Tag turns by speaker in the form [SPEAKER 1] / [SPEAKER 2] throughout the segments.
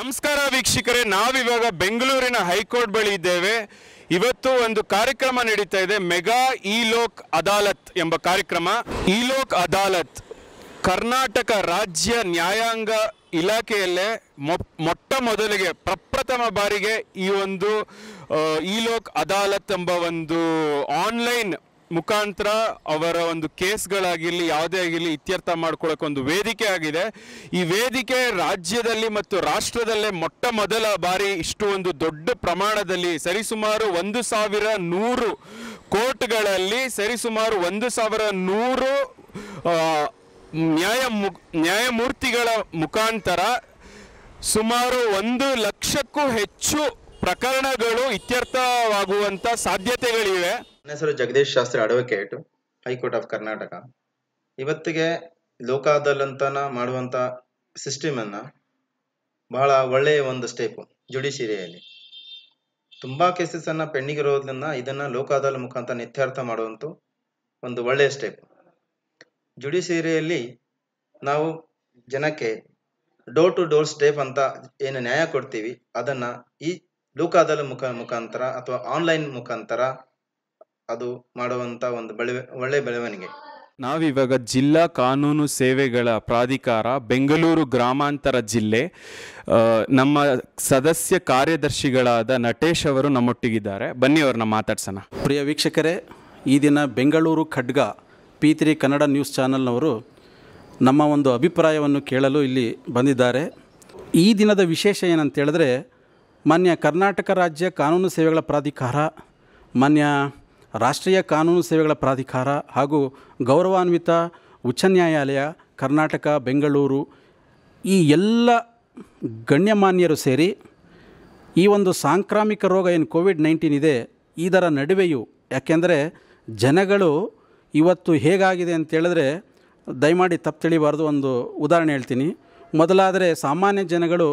[SPEAKER 1] ನಮಸ್ಕಾರ ವೀಕ್ಷಕರೇ ನಾವಿವಾಗ ಬೆಂಗಳೂರಿನ ಹೈಕೋರ್ಟ್ ಬಳಿ ಇದ್ದೇವೆ ಇವತ್ತು ಒಂದು ಕಾರ್ಯಕ್ರಮ ನಡೀತಾ ಇದೆ ಮೆಗಾ ಇ ಲೋಕ್ ಅದಾಲತ್ ಎಂಬ ಕಾರ್ಯಕ್ರಮ ಇ ಲೋಕ್ ಅದಾಲತ್ ಕರ್ನಾಟಕ ರಾಜ್ಯ ನ್ಯಾಯಾಂಗ ಇಲಾಖೆಯಲ್ಲೇ ಮೊಟ್ಟ ಮೊದಲಿಗೆ ಪ್ರಪ್ರಥಮ ಬಾರಿಗೆ ಈ ಒಂದು ಇ ಲೋಕ್ ಅದಾಲತ್ ಎಂಬ ಒಂದು ಆನ್ಲೈನ್ ಮುಖಾಂತರ ಅವರ ಒಂದು ಕೇಸ್ಗಳಾಗಿರಲಿ ಯಾವುದೇ ಆಗಿರಲಿ ಇತ್ಯರ್ಥ ಮಾಡ್ಕೊಳಕ್ಕೆ ಒಂದು ವೇದಿಕೆ ಆಗಿದೆ ಈ ವೇದಿಕೆ ರಾಜ್ಯದಲ್ಲಿ ಮತ್ತು ರಾಷ್ಟ್ರದಲ್ಲೇ ಮೊಟ್ಟ ಮೊದಲ ಬಾರಿ ಇಷ್ಟು ಒಂದು ದೊಡ್ಡ ಪ್ರಮಾಣದಲ್ಲಿ ಸರಿಸುಮಾರು ಒಂದು ಸಾವಿರ ನೂರು ಕೋರ್ಟ್ಗಳಲ್ಲಿ ಸರಿಸುಮಾರು ಒಂದು ಸಾವಿರ ನೂರು ನ್ಯಾಯ ನ್ಯಾಯಮೂರ್ತಿಗಳ ಮುಖಾಂತರ ಸುಮಾರು ಒಂದು ಲಕ್ಷಕ್ಕೂ ಹೆಚ್ಚು ಪ್ರಕರಣಗಳು ಇತ್ಯರ್ಥವಾಗುವಂತ ಸಾಧ್ಯತೆಗಳಿವೆ ನನ್ನ
[SPEAKER 2] ಹೆಸರು Jagadish Shastri advocate high court of Karnataka ಇವತ್ತಿಗೆ ಲೋಕಾದಲ್ಲಂತನ ಮಾಡುವಂತ ಸಿಸ್ಟಮ್ ಅನ್ನ ಬಹಳ ಒಳ್ಳೆಯ ಒಂದು ಸ್ಟೆಪ್ ಜುಡಿಷಿಯರಿಯಲ್ಲಿ ತುಂಬಾ ಕೇಸಸ್ ಅನ್ನ ಪೆಂಡಿಂಗ್ ಇರೋದ್ರಿಂದ ಇದನ್ನ ಲೋಕಾದಲ್ ಮುಖಾಂತರ ನಿತ್ಯಾರ್ಥ ಮಾಡುವಂತ ಒಂದು ಒಳ್ಳೆಯ ಸ್ಟೆಪ್ ಜುಡಿಷಿಯರಿಯಲ್ಲಿ ನಾವು ಜನಕ್ಕೆ ಡೋರ್ ಟು ಡೋರ್ ಸ್ಟೆಪ್ ಅಂತ ಏನು ನ್ಯಾಯ ಕೊಡ್ತೀವಿ ಅದನ್ನ ಈ ಲೋಕಾದಲ ಮುಖ ಮುಖಾಂತರ ಅಥವಾ ಆನ್ಲೈನ್ ಮುಖಾಂತರ ಅದು ಮಾಡುವಂತ ಒಂದು ಬೆಳವ ಒಳ್ಳೆ ಬೆಳವಣಿಗೆ
[SPEAKER 1] ನಾವಿವಾಗ ಜಿಲ್ಲಾ ಕಾನೂನು ಸೇವೆಗಳ ಪ್ರಾಧಿಕಾರ ಬೆಂಗಳೂರು ಗ್ರಾಮಾಂತರ ಜಿಲ್ಲೆ ನಮ್ಮ ಸದಸ್ಯ ಕಾರ್ಯದರ್ಶಿಗಳಾದ ನಟೇಶ್ ಅವರು ನಮ್ಮೊಟ್ಟಿಗಿದ್ದಾರೆ ಬನ್ನಿ ಅವ್ರನ್ನ ಮಾತಾಡ್ಸೋಣ ಪ್ರಿಯ ವೀಕ್ಷಕರೇ ಈ ದಿನ Bengaluru Khadga
[SPEAKER 2] P three Kannada news ಚಾನಲ್ನವರು ನಮ್ಮ ಒಂದು ಅಭಿಪ್ರಾಯವನ್ನು ಕೇಳಲು ಇಲ್ಲಿ ಬಂದಿದ್ದಾರೆ ಈ ದಿನದ ವಿಶೇಷ ಏನಂತ ಹೇಳಿದ್ರೆ ಮಾನ್ಯ ಕರ್ನಾಟಕ ರಾಜ್ಯ ಕಾನೂನು ಸೇವೆಗಳ ಪ್ರಾಧಿಕಾರ ಮಾನ್ಯ ರಾಷ್ಟ್ರೀಯ ಕಾನೂನು ಸೇವೆಗಳ ಪ್ರಾಧಿಕಾರ ಹಾಗೂ ಗೌರವಾನ್ವಿತ ಉಚ್ಚ ನ್ಯಾಯಾಲಯ ಕರ್ನಾಟಕ ಬೆಂಗಳೂರು ಈ ಎಲ್ಲ ಗಣ್ಯಮಾನ್ಯರು ಸೇರಿ ಈ ಒಂದು ಸಾಂಕ್ರಾಮಿಕ ರೋಗ ಏನು ಕೋವಿಡ್ ನೈನ್ಟೀನ್ ಇದೆ ಇದರ ನಡುವೆಯೂ ಯಾಕೆಂದರೆ ಜನಗಳು ಇವತ್ತು ಹೇಗಾಗಿದೆ ಅಂತೇಳಿದ್ರೆ ದಯಮಾಡಿ ತಪ್ಪು ತಿಳಿಬಾರ್ದು ಒಂದು ಉದಾಹರಣೆ ಹೇಳ್ತೀನಿ ಮೊದಲಾದರೆ ಸಾಮಾನ್ಯ ಜನಗಳು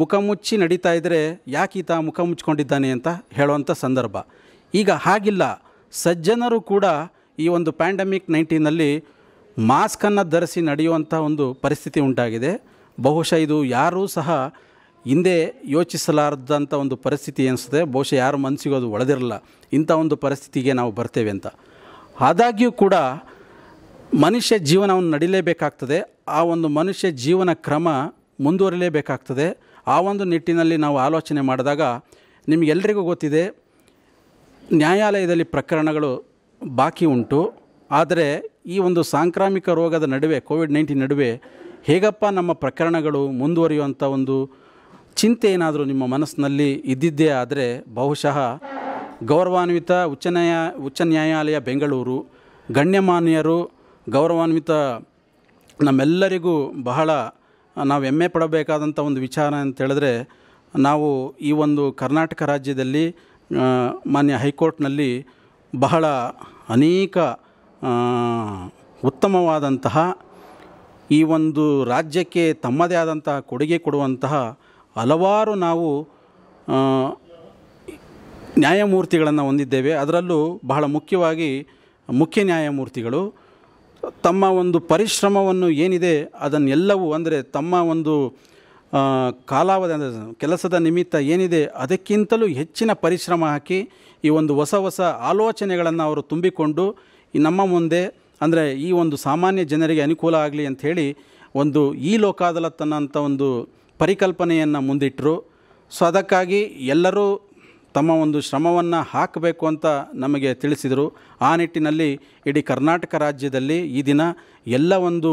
[SPEAKER 2] ಮುಖ ಮುಚ್ಚಿ ನಡೀತಾ ಇದ್ದರೆ ಯಾಕೆ ಈತ ಮುಖ ಮುಚ್ಕೊಂಡಿದ್ದಾನೆ ಅಂತ ಹೇಳುವಂಥ ಸಂದರ್ಭ ಈಗ ಹಾಗಿಲ್ಲ ಸಜ್ಜನರು ಕೂಡ ಈ ಒಂದು ಪ್ಯಾಂಡಮಿಕ್ ನೈನ್ಟೀನಲ್ಲಿ ಮಾಸ್ಕನ್ನು ಧರಿಸಿ ನಡೆಯುವಂಥ ಒಂದು ಪರಿಸ್ಥಿತಿ ಉಂಟಾಗಿದೆ ಬಹುಶಃ ಇದು ಯಾರೂ ಸಹ ಹಿಂದೆ ಯೋಚಿಸಲಾರ್ದಂಥ ಒಂದು ಪರಿಸ್ಥಿತಿ ಅನಿಸುತ್ತೆ ಬಹುಶಃ ಯಾರು ಮನಸ್ಸಿಗೂ ಅದು ಒಳದಿರಲ್ಲ ಇಂಥ ಒಂದು ಪರಿಸ್ಥಿತಿಗೆ ನಾವು ಬರ್ತೇವೆ ಅಂತ ಆದಾಗ್ಯೂ ಕೂಡ ಮನುಷ್ಯ ಜೀವನವನ್ನು ನಡೀಲೇಬೇಕಾಗ್ತದೆ ಆ ಒಂದು ಮನುಷ್ಯ ಜೀವನ ಕ್ರಮ ಮುಂದುವರಿಲೇಬೇಕಾಗ್ತದೆ ಆ ಒಂದು ನಿಟ್ಟಿನಲ್ಲಿ ನಾವು ಆಲೋಚನೆ ಮಾಡಿದಾಗ ನಿಮಗೆಲ್ಲರಿಗೂ ಗೊತ್ತಿದೆ ನ್ಯಾಯಾಲಯದಲ್ಲಿ ಪ್ರಕರಣಗಳು ಬಾಕಿ ಉಂಟು ಆದರೆ ಈ ಒಂದು ಸಾಂಕ್ರಾಮಿಕ ರೋಗದ ನಡುವೆ ಕೋವಿಡ್ ನೈನ್ಟೀನ್ ನಡುವೆ ಹೇಗಪ್ಪ ನಮ್ಮ ಪ್ರಕರಣಗಳು ಮುಂದುವರಿಯುವಂಥ ಒಂದು ಚಿಂತೆ ಏನಾದರೂ ನಿಮ್ಮ ಮನಸ್ಸಿನಲ್ಲಿ ಇದ್ದಿದ್ದೇ ಆದರೆ ಬಹುಶಃ ಗೌರವಾನ್ವಿತ ಉಚ್ಚ ನ್ಯಾಯ ಉಚ್ಚ ನ್ಯಾಯಾಲಯ ಬೆಂಗಳೂರು ಗಣ್ಯಮಾನ್ಯರು ಗೌರವಾನ್ವಿತ ನಮ್ಮೆಲ್ಲರಿಗೂ ಬಹಳ ನಾವು ಹೆಮ್ಮೆ ಪಡಬೇಕಾದಂಥ ಒಂದು ವಿಚಾರ ಅಂತ ಹೇಳಿದ್ರೆ ನಾವು ಈ ಒಂದು ಕರ್ನಾಟಕ ರಾಜ್ಯದಲ್ಲಿ ಮಾನ್ಯ ಹೈಕೋರ್ಟ್ನಲ್ಲಿ ಬಹಳ ಅನೇಕ ಉತ್ತಮವಾದಂತಹ ಈ ಒಂದು ರಾಜ್ಯಕ್ಕೆ ತಮ್ಮದೇ ಆದಂತಹ ಕೊಡುಗೆ ಕೊಡುವಂತಹ ಹಲವಾರು ನಾವು ನ್ಯಾಯಮೂರ್ತಿಗಳನ್ನು ಹೊಂದಿದ್ದೇವೆ ಅದರಲ್ಲೂ ಬಹಳ ಮುಖ್ಯವಾಗಿ ಮುಖ್ಯ ನ್ಯಾಯಮೂರ್ತಿಗಳು ತಮ್ಮ ಒಂದು ಪರಿಶ್ರಮವನ್ನು ಏನಿದೆ ಅದನ್ನೆಲ್ಲವೂ ಅಂದರೆ ತಮ್ಮ ಒಂದು ಕಾಲಾವಧಿ ಅಂದರೆ ಕೆಲಸದ ನಿಮಿತ್ತ ಏನಿದೆ ಅದಕ್ಕಿಂತಲೂ ಹೆಚ್ಚಿನ ಪರಿಶ್ರಮ ಹಾಕಿ ಈ ಒಂದು ಹೊಸ ಹೊಸ ಆಲೋಚನೆಗಳನ್ನು ಅವರು ತುಂಬಿಕೊಂಡು ಈ ನಮ್ಮ ಮುಂದೆ ಅಂದರೆ ಈ ಒಂದು ಸಾಮಾನ್ಯ ಜನರಿಗೆ ಅನುಕೂಲ ಆಗಲಿ ಅಂಥೇಳಿ ಒಂದು ಈ ಲೋಕಾದಲತ್ತನ್ನಂಥ ಒಂದು ಪರಿಕಲ್ಪನೆಯನ್ನು ಮುಂದಿಟ್ಟರು ಸೊ ಅದಕ್ಕಾಗಿ ಎಲ್ಲರೂ ತಮ್ಮ ಒಂದು ಶ್ರಮವನ್ನು ಹಾಕಬೇಕು ಅಂತ ನಮಗೆ ತಿಳಿಸಿದರು ಆ ನಿಟ್ಟಿನಲ್ಲಿ ಇಡೀ ಕರ್ನಾಟಕ ರಾಜ್ಯದಲ್ಲಿ ಈ ದಿನ ಎಲ್ಲ ಒಂದು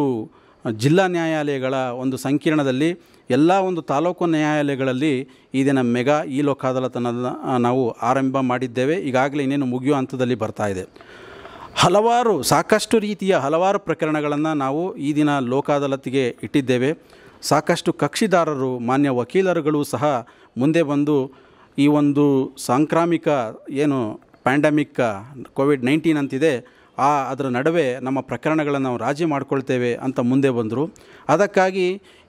[SPEAKER 2] ಜಿಲ್ಲಾ ನ್ಯಾಯಾಲಯಗಳ ಒಂದು ಸಂಕೀರ್ಣದಲ್ಲಿ ಎಲ್ಲ ಒಂದು ತಾಲೂಕು ನ್ಯಾಯಾಲಯಗಳಲ್ಲಿ ಈ ದಿನ ಮೆಗಾ ಈ ಲೋಕಾದಲತನ ನಾವು ಆರಂಭ ಮಾಡಿದ್ದೇವೆ ಈಗಾಗಲೇ ಇನ್ನೇನು ಮುಗಿಯೋ ಹಂತದಲ್ಲಿ ಬರ್ತಾ ಇದೆ ಹಲವಾರು ಸಾಕಷ್ಟು ರೀತಿಯ ಹಲವಾರು ಪ್ರಕರಣಗಳನ್ನು ನಾವು ಈ ದಿನ ಲೋಕಾದಾಲತ್ಗೆ ಇಟ್ಟಿದ್ದೇವೆ ಸಾಕಷ್ಟು ಕಕ್ಷಿದಾರರು ಮಾನ್ಯ ವಕೀಲರುಗಳು ಸಹ ಮುಂದೆ ಬಂದು ಈ ಒಂದು ಸಾಂಕ್ರಾಮಿಕ ಏನು ಪ್ಯಾಂಡಮಿಕ್ ಕೋವಿಡ್ ನೈನ್ಟೀನ್ ಅಂತಿದೆ ಆ ಅದರ ನಡುವೆ ನಮ್ಮ ಪ್ರಕರಣಗಳನ್ನು ನಾವು ರಾಜಿ ಮಾಡಿಕೊಳ್ತೇವೆ ಅಂತ ಮುಂದೆ ಬಂದರು ಅದಕ್ಕಾಗಿ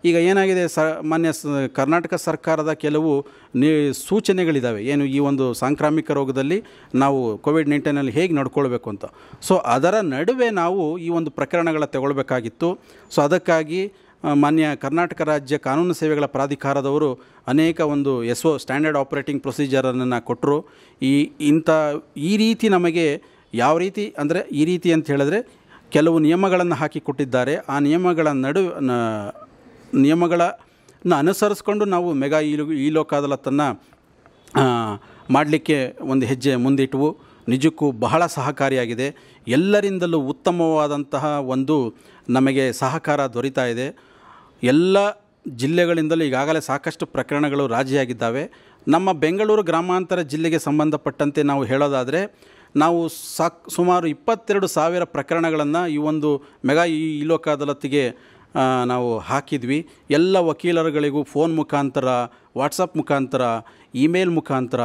[SPEAKER 2] ಈಗ ಏನಾಗಿದೆ ಸ ಮಾನ್ಯ ಕರ್ನಾಟಕ ಸರ್ಕಾರದ ಕೆಲವು ನೀ ಸೂಚನೆಗಳಿದ್ದಾವೆ ಏನು ಈ ಒಂದು ಸಾಂಕ್ರಾಮಿಕ ರೋಗದಲ್ಲಿ ನಾವು ಕೋವಿಡ್ ನೈನ್ಟೀನಲ್ಲಿ ಹೇಗೆ ನಡ್ಕೊಳ್ಬೇಕು ಅಂತ ಸೊ ಅದರ ನಡುವೆ ನಾವು ಈ ಒಂದು ಪ್ರಕರಣಗಳ ತಗೊಳ್ಬೇಕಾಗಿತ್ತು ಸೊ ಅದಕ್ಕಾಗಿ ಮಾನ್ಯ ಕರ್ನಾಟಕ ರಾಜ್ಯ ಕಾನೂನು ಸೇವೆಗಳ ಪ್ರಾಧಿಕಾರದವರು ಅನೇಕ ಒಂದು ಎಸ್ ಒ ಸ್ಟ್ಯಾಂಡರ್ಡ್ ಆಪರೇಟಿಂಗ್ ಪ್ರೊಸೀಜರನ್ನು ಕೊಟ್ಟರು ಈ ಇಂಥ ಈ ರೀತಿ ನಮಗೆ ಯಾವ ರೀತಿ ಅಂದರೆ ಈ ರೀತಿ ಅಂತ ಹೇಳಿದ್ರೆ ಕೆಲವು ನಿಯಮಗಳನ್ನು ಹಾಕಿಕೊಟ್ಟಿದ್ದಾರೆ ಆ ನಿಯಮಗಳ ನಡುವೆ ನಿಯಮಗಳನ್ನು ಅನುಸರಿಸ್ಕೊಂಡು ನಾವು ಮೆಗಾ ಇಲು ಈ ಲೋಕ ಮಾಡಲಿಕ್ಕೆ ಒಂದು ಹೆಜ್ಜೆ ಮುಂದಿಟ್ಟವು ನಿಜಕ್ಕೂ ಬಹಳ ಸಹಕಾರಿಯಾಗಿದೆ ಎಲ್ಲರಿಂದಲೂ ಉತ್ತಮವಾದಂತಹ ಒಂದು ನಮಗೆ ಸಹಕಾರ ದೊರೀತಾ ಇದೆ ಎಲ್ಲ ಜಿಲ್ಲೆಗಳಿಂದಲೂ ಈಗಾಗಲೇ ಸಾಕಷ್ಟು ಪ್ರಕರಣಗಳು ರಾಜಿಯಾಗಿದ್ದಾವೆ ನಮ್ಮ ಬೆಂಗಳೂರು ಗ್ರಾಮಾಂತರ ಜಿಲ್ಲೆಗೆ ಸಂಬಂಧಪಟ್ಟಂತೆ ನಾವು ಹೇಳೋದಾದರೆ ನಾವು ಸಾಕ್ ಸುಮಾರು ಇಪ್ಪತ್ತೆರಡು ಸಾವಿರ ಪ್ರಕರಣಗಳನ್ನು ಈ ಒಂದು ಮೆಗಾ ಈ ಲೋಕ ಅದಾಲತ್ತಿಗೆ ನಾವು ಹಾಕಿದ್ವಿ ಎಲ್ಲ ವಕೀಲರುಗಳಿಗೂ ಫೋನ್ ಮುಖಾಂತರ ವಾಟ್ಸಪ್ ಮುಖಾಂತರ ಇಮೇಲ್ ಮುಖಾಂತರ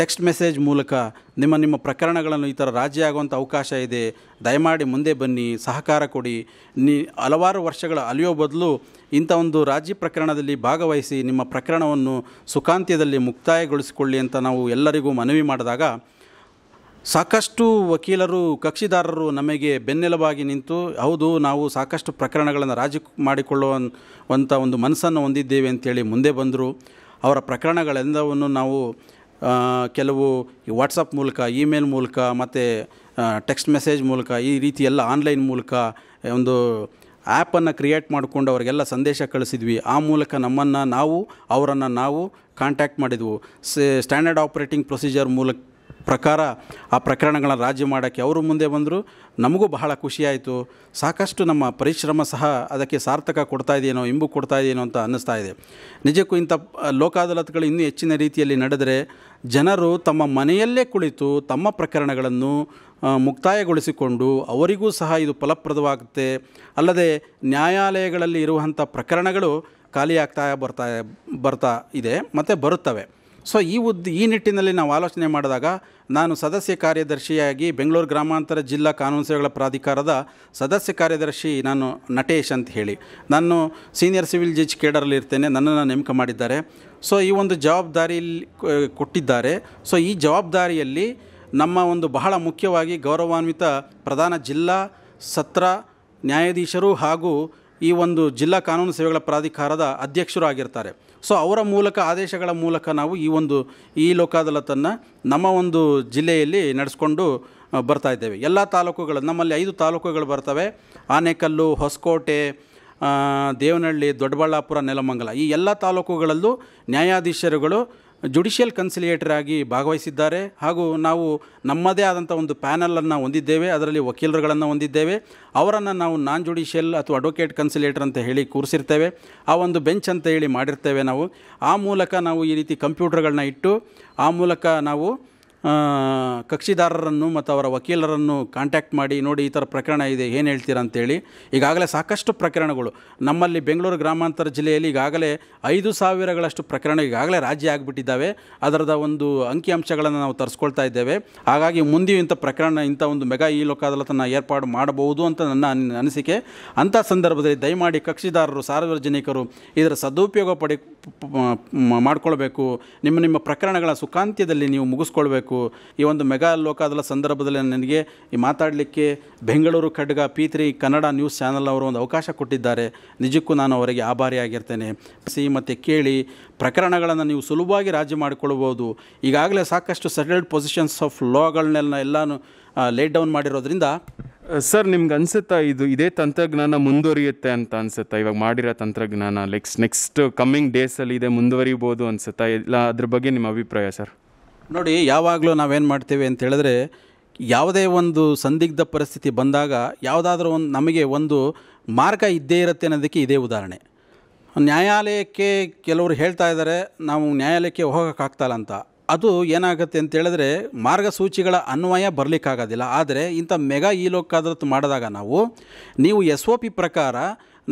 [SPEAKER 2] ಟೆಕ್ಸ್ಟ್ ಮೆಸೇಜ್ ಮೂಲಕ ನಿಮ್ಮ ನಿಮ್ಮ ಪ್ರಕರಣಗಳನ್ನು ಈ ಥರ ರಾಜ್ಯ ಆಗುವಂಥ ಅವಕಾಶ ಇದೆ ದಯಮಾಡಿ ಮುಂದೆ ಬನ್ನಿ ಸಹಕಾರ ಕೊಡಿ ನೀ ಹಲವಾರು ವರ್ಷಗಳ ಅಲಿಯೋ ಬದಲು ಇಂಥ ಒಂದು ರಾಜ್ಯ ಪ್ರಕರಣದಲ್ಲಿ ಭಾಗವಹಿಸಿ ನಿಮ್ಮ ಪ್ರಕರಣವನ್ನು ಸುಖಾಂತ್ಯದಲ್ಲಿ ಮುಕ್ತಾಯಗೊಳಿಸಿಕೊಳ್ಳಿ ಅಂತ ನಾವು ಎಲ್ಲರಿಗೂ ಮನವಿ ಮಾಡಿದಾಗ ಸಾಕಷ್ಟು ವಕೀಲರು ಕಕ್ಷಿದಾರರು ನಮಗೆ ಬೆನ್ನೆಲುಬಾಗಿ ನಿಂತು ಹೌದು ನಾವು ಸಾಕಷ್ಟು ಪ್ರಕರಣಗಳನ್ನು ರಾಜಿ ಮಾಡಿಕೊಳ್ಳುವಂಥ ಒಂದು ಮನಸ್ಸನ್ನು ಹೊಂದಿದ್ದೇವೆ ಅಂತೇಳಿ ಮುಂದೆ ಬಂದರು ಅವರ ಪ್ರಕರಣಗಳೆಲ್ಲವನ್ನು ನಾವು ಕೆಲವು ವಾಟ್ಸಪ್ ಮೂಲಕ ಇಮೇಲ್ ಮೂಲಕ ಮತ್ತು ಟೆಕ್ಸ್ಟ್ ಮೆಸೇಜ್ ಮೂಲಕ ಈ ರೀತಿ ಎಲ್ಲ ಆನ್ಲೈನ್ ಮೂಲಕ ಒಂದು ಆ್ಯಪನ್ನು ಕ್ರಿಯೇಟ್ ಮಾಡಿಕೊಂಡು ಅವರಿಗೆಲ್ಲ ಸಂದೇಶ ಕಳಿಸಿದ್ವಿ ಆ ಮೂಲಕ ನಮ್ಮನ್ನು ನಾವು ಅವರನ್ನು ನಾವು ಕಾಂಟ್ಯಾಕ್ಟ್ ಮಾಡಿದ್ವು ಸ್ಟ್ಯಾಂಡರ್ಡ್ ಆಪ್ರೇಟಿಂಗ್ ಪ್ರೊಸೀಜರ್ ಮೂಲಕ ಪ್ರಕಾರ ಆ ಪ್ರಕರಣಗಳನ್ನು ರಾಜಿ ಮಾಡೋಕ್ಕೆ ಅವರು ಮುಂದೆ ಬಂದರು ನಮಗೂ ಬಹಳ ಖುಷಿಯಾಯಿತು ಸಾಕಷ್ಟು ನಮ್ಮ ಪರಿಶ್ರಮ ಸಹ ಅದಕ್ಕೆ ಸಾರ್ಥಕ ಕೊಡ್ತಾ ಇದೆಯೇನೋ ಇಂಬು ಕೊಡ್ತಾ ಇದೆಯೇನೋ ಅಂತ ಅನ್ನಿಸ್ತಾ ಇದೆ ನಿಜಕ್ಕೂ ಇಂಥ ಲೋಕಾದಾಲತ್ಗಳು ಇನ್ನೂ ಹೆಚ್ಚಿನ ರೀತಿಯಲ್ಲಿ ನಡೆದರೆ ಜನರು ತಮ್ಮ ಮನೆಯಲ್ಲೇ ಕುಳಿತು ತಮ್ಮ ಪ್ರಕರಣಗಳನ್ನು ಮುಕ್ತಾಯಗೊಳಿಸಿಕೊಂಡು ಅವರಿಗೂ ಸಹ ಇದು ಫಲಪ್ರದವಾಗುತ್ತೆ ಅಲ್ಲದೆ ನ್ಯಾಯಾಲಯಗಳಲ್ಲಿ ಇರುವಂಥ ಪ್ರಕರಣಗಳು ಖಾಲಿಯಾಗ್ತಾ ಬರ್ತಾ ಬರ್ತಾ ಇದೆ ಮತ್ತು ಬರುತ್ತವೆ ಸೊ ಈ ಉದ್ ಈ ನಿಟ್ಟಿನಲ್ಲಿ ನಾವು ಆಲೋಚನೆ ಮಾಡಿದಾಗ ನಾನು ಸದಸ್ಯ ಕಾರ್ಯದರ್ಶಿಯಾಗಿ ಬೆಂಗಳೂರು ಗ್ರಾಮಾಂತರ ಜಿಲ್ಲಾ ಕಾನೂನು ಸೇವೆಗಳ ಪ್ರಾಧಿಕಾರದ ಸದಸ್ಯ ಕಾರ್ಯದರ್ಶಿ ನಾನು ನಟೇಶ್ ಅಂತ ಹೇಳಿ ನಾನು ಸೀನಿಯರ್ ಸಿವಿಲ್ ಜಡ್ಜ್ ಕೇಡರಲ್ಲಿ ಇರ್ತೇನೆ ನನ್ನನ್ನು ನೇಮಕ ಮಾಡಿದ್ದಾರೆ ಸೊ ಈ ಒಂದು ಜವಾಬ್ದಾರಿಯಲ್ಲಿ ಕೊಟ್ಟಿದ್ದಾರೆ ಸೊ ಈ ಜವಾಬ್ದಾರಿಯಲ್ಲಿ ನಮ್ಮ ಒಂದು ಬಹಳ ಮುಖ್ಯವಾಗಿ ಗೌರವಾನ್ವಿತ ಪ್ರಧಾನ ಜಿಲ್ಲಾ ಸತ್ರ ನ್ಯಾಯಾಧೀಶರು ಹಾಗೂ ಈ ಒಂದು ಜಿಲ್ಲಾ ಕಾನೂನು ಸೇವೆಗಳ ಪ್ರಾಧಿಕಾರದ ಅಧ್ಯಕ್ಷರು ಆಗಿರ್ತಾರೆ ಸೊ ಅವರ ಮೂಲಕ ಆದೇಶಗಳ ಮೂಲಕ ನಾವು ಈ ಒಂದು ಈ ಲೋಕಾದಲತನ್ನು ನಮ್ಮ ಒಂದು ಜಿಲ್ಲೆಯಲ್ಲಿ ನಡೆಸ್ಕೊಂಡು ಬರ್ತಾ ಇದ್ದೇವೆ ಎಲ್ಲ ತಾಲೂಕುಗಳು ನಮ್ಮಲ್ಲಿ ಐದು ತಾಲೂಕುಗಳು ಬರ್ತವೆ ಆನೆಕಲ್ಲು ಹೊಸಕೋಟೆ ದೇವನಹಳ್ಳಿ ದೊಡ್ಡಬಳ್ಳಾಪುರ ನೆಲಮಂಗಲ ಈ ಎಲ್ಲ ತಾಲೂಕುಗಳಲ್ಲೂ ನ್ಯಾಯಾಧೀಶರುಗಳು ಜುಡಿಷಿಯಲ್ ಕನ್ಸಿಲಿಯೇಟರ್ ಆಗಿ ಭಾಗವಹಿಸಿದ್ದಾರೆ ಹಾಗೂ ನಾವು ನಮ್ಮದೇ ಆದಂಥ ಒಂದು ಪ್ಯಾನಲನ್ನು ಹೊಂದಿದ್ದೇವೆ ಅದರಲ್ಲಿ ವಕೀಲರುಗಳನ್ನು ಹೊಂದಿದ್ದೇವೆ ಅವರನ್ನು ನಾವು ನಾನ್ ಜುಡಿಷಿಯಲ್ ಅಥವಾ ಅಡ್ವೊಕೇಟ್ ಕನ್ಸಿಲೇಟರ್ ಅಂತ ಹೇಳಿ ಕೂರಿಸಿರ್ತೇವೆ ಆ ಒಂದು ಬೆಂಚ್ ಅಂತ ಹೇಳಿ ಮಾಡಿರ್ತೇವೆ ನಾವು ಆ ಮೂಲಕ ನಾವು ಈ ರೀತಿ ಕಂಪ್ಯೂಟರ್ಗಳನ್ನ ಇಟ್ಟು ಆ ಮೂಲಕ ನಾವು ಕಕ್ಷಿದಾರರನ್ನು ಮತ್ತು ಅವರ ವಕೀಲರನ್ನು ಕಾಂಟ್ಯಾಕ್ಟ್ ಮಾಡಿ ನೋಡಿ ಈ ಥರ ಪ್ರಕರಣ ಇದೆ ಏನು ಹೇಳ್ತೀರಾ ಅಂತೇಳಿ ಈಗಾಗಲೇ ಸಾಕಷ್ಟು ಪ್ರಕರಣಗಳು ನಮ್ಮಲ್ಲಿ ಬೆಂಗಳೂರು ಗ್ರಾಮಾಂತರ ಜಿಲ್ಲೆಯಲ್ಲಿ ಈಗಾಗಲೇ ಐದು ಸಾವಿರಗಳಷ್ಟು ಪ್ರಕರಣ ಈಗಾಗಲೇ ರಾಜ್ಯ ಆಗಿಬಿಟ್ಟಿದ್ದಾವೆ ಅದರದ ಒಂದು ಅಂಕಿಅಂಶಗಳನ್ನು ನಾವು ತರಿಸ್ಕೊಳ್ತಾ ಇದ್ದೇವೆ ಹಾಗಾಗಿ ಮುಂದೆಯೂ ಇಂಥ ಪ್ರಕರಣ ಇಂಥ ಒಂದು ಮೆಗಾ ಈ ಲೋಕ ಏರ್ಪಾಡು ಮಾಡಬಹುದು ಅಂತ ನನ್ನ ಅನಿಸಿಕೆ ಅಂಥ ಸಂದರ್ಭದಲ್ಲಿ ದಯಮಾಡಿ ಕಕ್ಷಿದಾರರು ಸಾರ್ವಜನಿಕರು ಇದರ ಸದುಪಯೋಗ ಪಡಿ ಮಾಡಿಕೊಳ್ಬೇಕು ನಿಮ್ಮ ನಿಮ್ಮ ಪ್ರಕರಣಗಳ ಸುಖಾಂತ್ಯದಲ್ಲಿ ನೀವು ಮುಗಿಸ್ಕೊಳ್ಬೇಕು ಮಾಡಬೇಕು ಈ ಒಂದು ಮೆಗಾ ಲೋಕದಲ್ಲ ಸಂದರ್ಭದಲ್ಲಿ ನನಗೆ ಈ ಮಾತಾಡಲಿಕ್ಕೆ Bengaluru Khadga P three Kannada news channel ಅವರು ಒಂದು ಅವಕಾಶ ಕೊಟ್ಟಿದ್ದಾರೆ ನಿಜಕ್ಕೂ ನಾನು ಅವರಿಗೆ ಆಭಾರಿಯಾಗಿರ್ತೇನೆ ಸಿ ಮತ್ತು ಕೇಳಿ ಪ್ರಕರಣಗಳನ್ನು ನೀವು ಸುಲಭವಾಗಿ ರಾಜಿ ಮಾಡಿಕೊಳ್ಬೋದು ಈಗಾಗಲೇ ಸಾಕಷ್ಟು ಸೆಟಲ್ಡ್
[SPEAKER 1] ಪೊಸಿಷನ್ಸ್ ಆಫ್ ಲಾಗಳನ್ನೆಲ್ಲ ಎಲ್ಲನೂ ಲೇಟ್ ಡೌನ್ ಮಾಡಿರೋದ್ರಿಂದ ಸರ್ ನಿಮ್ಗೆ ಅನಿಸುತ್ತಾ ಇದು ಇದೇ ತಂತ್ರಜ್ಞಾನ ಮುಂದುವರಿಯುತ್ತೆ ಅಂತ ಅನ್ಸುತ್ತಾ ಇವಾಗ ಮಾಡಿರೋ ತಂತ್ರಜ್ಞಾನ ಲೈಕ್ಸ್ ನೆಕ್ಸ್ಟ್ ಕಮ್ಮಿಂಗ್ ಡೇಸಲ್ಲಿ ಇದೆ ಮುಂದುವರಿಬೋದು ಅನ್ಸುತ್ತಾ ಇಲ್ಲ ಅದ್ರ ಬಗ್ಗೆ ನಿಮ್ಮ ಅಭಿಪ್ರಾಯ ಸರ್
[SPEAKER 2] ನೋಡಿ ಯಾವಾಗಲೂ ನಾವೇನು ಮಾಡ್ತೀವಿ ಅಂತ ಹೇಳಿದ್ರೆ ಯಾವುದೇ ಒಂದು ಸಂದಿಗ್ಧ ಪರಿಸ್ಥಿತಿ ಬಂದಾಗ ಯಾವುದಾದ್ರೂ ಒಂದು ನಮಗೆ ಒಂದು ಮಾರ್ಗ ಇದ್ದೇ ಇರುತ್ತೆ ಅನ್ನೋದಕ್ಕೆ ಇದೇ ಉದಾಹರಣೆ ನ್ಯಾಯಾಲಯಕ್ಕೆ ಕೆಲವರು ಹೇಳ್ತಾ ಇದ್ದಾರೆ ನಾವು ನ್ಯಾಯಾಲಯಕ್ಕೆ ಹೋಗೋಕ್ಕಾಗ್ತಾಯಿಲ್ಲ ಅಂತ ಅದು ಏನಾಗುತ್ತೆ ಅಂತ ಹೇಳಿದ್ರೆ ಮಾರ್ಗಸೂಚಿಗಳ ಅನ್ವಯ ಬರಲಿಕ್ಕಾಗೋದಿಲ್ಲ ಆದರೆ ಇಂಥ ಮೆಗಾ ಈ ಮಾಡಿದಾಗ ನಾವು ನೀವು ಎಸ್ ಒ ಪಿ ಪ್ರಕಾರ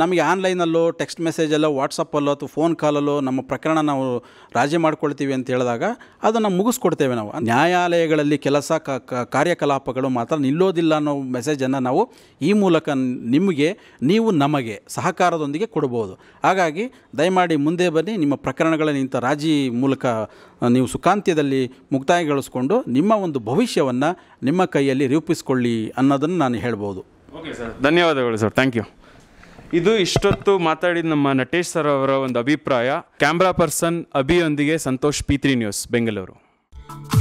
[SPEAKER 2] ನಮಗೆ ಆನ್ಲೈನಲ್ಲೋ ಟೆಕ್ಸ್ಟ್ ಮೆಸೇಜಲ್ಲೋ ವಾಟ್ಸಪ್ಪಲ್ಲೋ ಅಥವಾ ಫೋನ್ ಕಾಲಲ್ಲೋ ನಮ್ಮ ಪ್ರಕರಣ ನಾವು ರಾಜಿ ಮಾಡ್ಕೊಳ್ತೀವಿ ಅಂತ ಹೇಳಿದಾಗ ಅದನ್ನು ಮುಗಿಸ್ಕೊಡ್ತೇವೆ ನಾವು ನ್ಯಾಯಾಲಯಗಳಲ್ಲಿ ಕೆಲಸ ಕಾರ್ಯಕಲಾಪಗಳು ಮಾತ್ರ ನಿಲ್ಲೋದಿಲ್ಲ ಅನ್ನೋ ಮೆಸೇಜನ್ನು ನಾವು ಈ ಮೂಲಕ ನಿಮಗೆ ನೀವು ನಮಗೆ ಸಹಕಾರದೊಂದಿಗೆ ಕೊಡ್ಬೋದು ಹಾಗಾಗಿ ದಯಮಾಡಿ ಮುಂದೆ ಬನ್ನಿ ನಿಮ್ಮ ಪ್ರಕರಣಗಳನ್ನು ಇಂಥ ರಾಜಿ ಮೂಲಕ ನೀವು ಸುಖಾಂತ್ಯದಲ್ಲಿ ಮುಕ್ತಾಯಗೊಳಿಸ್ಕೊಂಡು ನಿಮ್ಮ ಒಂದು ಭವಿಷ್ಯವನ್ನು ನಿಮ್ಮ ಕೈಯಲ್ಲಿ ರೂಪಿಸ್ಕೊಳ್ಳಿ ಅನ್ನೋದನ್ನು ನಾನು ಹೇಳ್ಬೋದು
[SPEAKER 1] ಓಕೆ ಸರ್ ಧನ್ಯವಾದಗಳು ಸರ್ ಥ್ಯಾಂಕ್ ಯು ಇದು ಇಷ್ಟೊತ್ತು ಮಾತಾಡಿದ ನಮ್ಮ ನಟೇಶ್ ಸರ್ ಅವರ ಒಂದು ಅಭಿಪ್ರಾಯ ಕ್ಯಾಮ್ರಾ ಪರ್ಸನ್ ಅಭಿಯೊಂದಿಗೆ ಸಂತೋಷ್ ಪಿತ್ರಿ ನ್ಯೂಸ್ ಬೆಂಗಳೂರು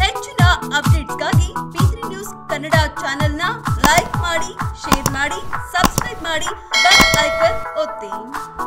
[SPEAKER 1] ಹೆಚ್ಚಿನ ಅಪ್ಡೇಟ್ಗಾಗಿ ಪಿತ್ರಿ ನ್ಯೂಸ್ ಕನ್ನಡ ಚಾನೆಲ್ನ ಲೈಕ್ ಮಾಡಿ ಶೇರ್ ಮಾಡಿ ಸಬ್ಸ್ಕ್ರೈಬ್ ಮಾಡಿ ಬೆಲ್ ಐಕನ್ ಒತ್ತಿ